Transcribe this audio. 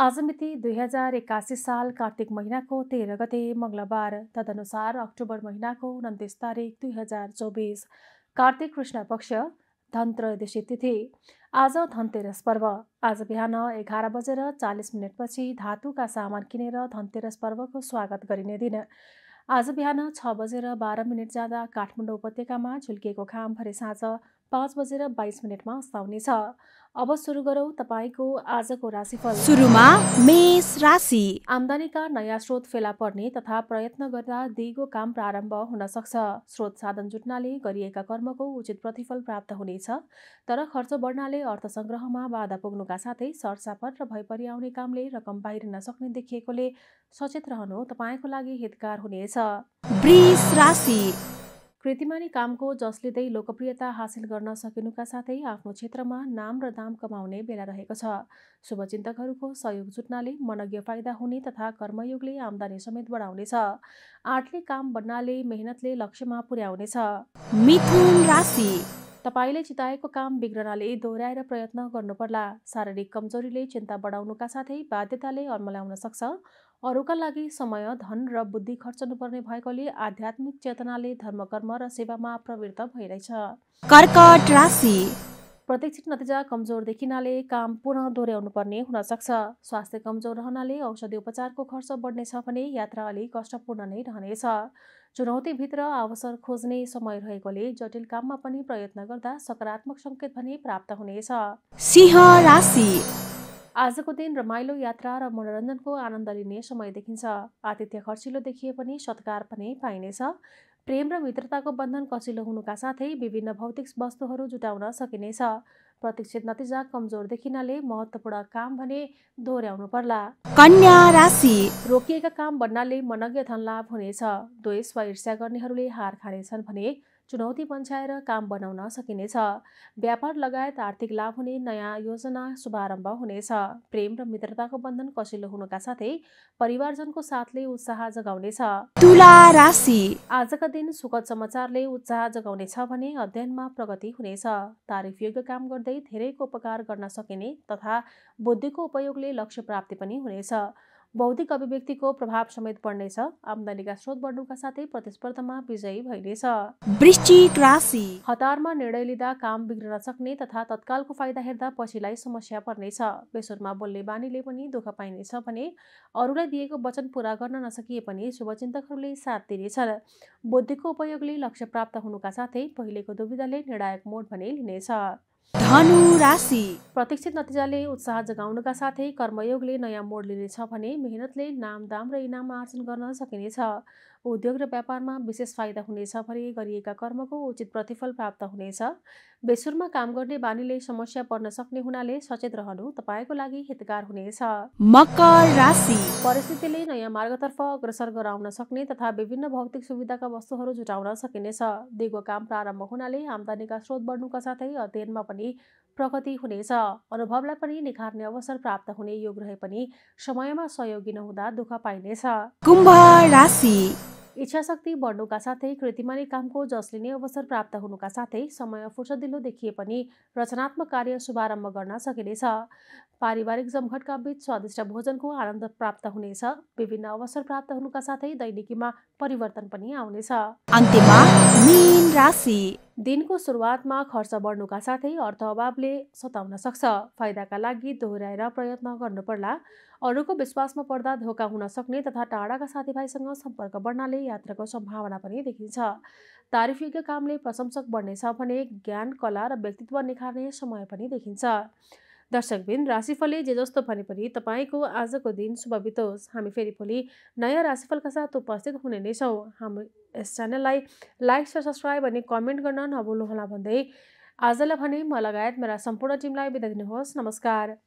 आज मिति दुई हजार एक्कासी साल कार्तिक महिनाको तेह्र गते मङ्गलबार तदनुसार अक्टोबर महिनाको उन्तिस तारिक दुई हजार चौबिस कार्तिक कृष्ण पक्ष धनत्रयोदशी तिथि आज धनतेरस पर्व आज बिहान एघार बजेर चालिस मिनटपछि धातुका सामान किनेर धनतेरस पर्वको स्वागत गरिने दिन आज बिहान छ बजेर बाह्र मिनट जाँदा काठमाडौँ उपत्यकामा झुल्किएको घाम भरे साँझ पाँच बजेर बाइस मिनटमा साउनेछ अब सुरु गरौँ तपाईँको आजको राशिफल सुरुमा मेष राशि आम्दानीका नयाँ स्रोत फेला पर्ने तथा प्रयत्न गर्दा दिगो काम प्रारम्भ हुन सक्छ स्रोत साधन जुट्नाले गरिएका कर्मको उचित प्रतिफल प्राप्त हुनेछ तर खर्च बढ्नाले अर्थ सङ्ग्रहमा बाधा पुग्नुका साथै सरसापट र भयपरि आउने कामले रकम बाहिर नसक्ने देखिएकोले सचेत रहनु तपाईँको लागि हितकार हुनेछ राशि कृतिमानी कामको जसले लोकप्रियता हासिल गर्न सकिनुका साथै आफ्नो क्षेत्रमा नाम र दाम कमाउने बेला रहेको छ शुभचिन्तकहरूको सहयोग जुट्नाले मनज्ञ फाइदा हुने तथा कर्मयोगले आमदानी समेत बढाउनेछ आर्टले काम बन्नाले मेहनतले लक्ष्यमा पुर्याउनेछ मिथुन राशि तपाईँले चिताएको काम बिग्रनाले दोहोऱ्याएर प्रयत्न गर्नुपर्ला शारीरिक कमजोरीले चिन्ता बढाउनुका साथै बाध्यताले अर्मलाउन सक्छ अरूका लागि समय धन र बुद्धि खर्चनुपर्ने भएकोले आध्यात्मिक चेतनाले धर्मकर्म र सेवामा प्रवृत्त भइरहेछ कर्कट राशि प्रतीक्षित नतिजा कमजोर देखिनाले काम पुनः दोहोऱ्याउनु पर्ने हुनसक्छ स्वास्थ्य कमजोर रहनाले औषधि उपचारको खर्च बढ्नेछ भने यात्रा अलिक कष्टपूर्ण नै रहनेछ चुनौतीभित्र अवसर खोज्ने समय रहेकोले जटिल काममा पनि प्रयत्न गर्दा सकारात्मक सङ्केत भने प्राप्त हुनेछ सिंह राशि आजको दिन रमाइलो यात्रा र मनोरञ्जनको आनन्द लिने समय देखिन्छ आतिथ्य खर्चिलो देखिए पनि सत्कार पनि पाइनेछ प्रेम र मित्रताको बन्धन कसिलो हुनुका साथै विभिन्न भौतिक वस्तुहरू जुटाउन सकिनेछ प्रतीक्षित नतिजा कमजोर देखिनाले महत्त्वपूर्ण काम भने दोहोऱ्याउनु पर्ला कन्या राशि रोकिएका काम बन्नाले मनज्ञ धनलाभ हुनेछ द्वेष वा ईर्ष्या गर्नेहरूले हार खानेछन् भने चुनौती पन्छाएर काम बनाउन सकिनेछ व्यापार लगायत आर्थिक लाभ हुने नयाँ योजना शुभारम्भ हुनेछ प्रेम र मित्रताको बन्धन कसिलो हुनुका साथै परिवारजनको साथले उत्साह जगाउनेछ तुला राशि आजका दिन सुखद समाचारले उत्साह जगाउनेछ भने अध्ययनमा प्रगति हुनेछ तारिफ योग्य काम गर्दै धेरैको उपकार गर्न सकिने तथा बुद्धिको उपयोगले लक्ष्य प्राप्ति पनि हुनेछ बौद्धिक अभिव्यक्तिको प्रभाव समेत पर्नेछ आमदानीका स्रोत बढ्नुका साथै प्रतिस्पर्धामा विजयी भइनेछ वृश्चिक राशि हतारमा निर्णय लिँदा काम बिग्रन सक्ने तथा तत्कालको फाइदा हेर्दा पछिलाई समस्या पर्नेछ बेसुरमा बोल्ने बानीले पनि दुःख पाइनेछ भने अरूलाई दिएको वचन पुरा गर्न नसकिए पनि शुभचिन्तकहरूले साथ दिनेछन् बुद्धिको उपयोगले लक्ष्य प्राप्त हुनुका साथै पहिलेको दुविधाले निर्णायक मोड भने लिनेछ धनु राशि प्रतीक्षित नतिजाले उत्साह जगाउनका साथै कर्मयोगले नयाँ मोड लिनेछ भने मेहनतले नाम दाम र इनाम आर्जन गर्न सकिनेछ उद्योग र व्यापारमा विशेष फाइदा हुनेछ भने गरिएका कर्मको उचित प्रतिफल प्राप्त हुनेछ बेसुरमा काम गर्ने बानीले समस्या पर्न सक्ने हुनाले सचेत रहनु तपाईँको लागि हितकार हुनेछ मकर राशि परिस्थितिले नयाँ मार्गतर्फ अग्रसर गराउन सक्ने तथा विभिन्न भौतिक सुविधाका वस्तुहरू जुटाउन सकिनेछ दिगो काम प्रारम्भ हुनाले आम्दानीका स्रोत बढ्नुका साथै अध्ययनमा पनि प्रगति हुनेछ अनुभवलाई पनि निखार्ने अवसर प्राप्त हुने योग रहे पनि समयमा सहयोगी नहुँदा दुःख पाइनेछ कुम्भ राशि इच्छा शक्ति बढ्नुका साथै कृतिमाने कामको जस लिने अवसर प्राप्त हुनुका साथै समय फुर्सदिलो देखिए पनि रचनात्मक कार्य शुभारम्भ गर्न सकिनेछ पारिवारिक जमघटका बीच स्वादिष्ट भोजनको आनन्द प्राप्त हुनेछ विभिन्न अवसर प्राप्त हुनुका साथै दैनिकीमा परिवर्तन पनि आउनेछ मीन दिनको सुरुवातमा खर्च बढ्नुका साथै अर्थ अभावले सताउन सक्छ फाइदाका लागि दोहोऱ्याएर प्रयत्न गर्नुपर्ला अरूको विश्वासमा पर्दा धोका हुन सक्ने तथा टाढाका साथीभाइसँग सम्पर्क बढ्नाले यात्राको सम्भावना पनि देखिन्छ तारिफयोग्य कामले प्रशंसक बढ्नेछ भने ज्ञान कला र व्यक्तित्व निखार्ने समय पनि देखिन्छ दर्शकबिन राशिफलले जे जस्तो भने पनि तपाईँको आजको दिन शुभ बितोस् हामी फेरि भोलि नयाँ राशिफलका साथ उपस्थित हुने नै छौँ हाम्रो यस च्यानललाई लाइक र सब्सक्राइब अनि कमेन्ट गर्न नभुल्नुहोला भन्दै आजलाई भने म लगायत मेरा सम्पूर्ण टिमलाई बिदा दिनुहोस् नमस्कार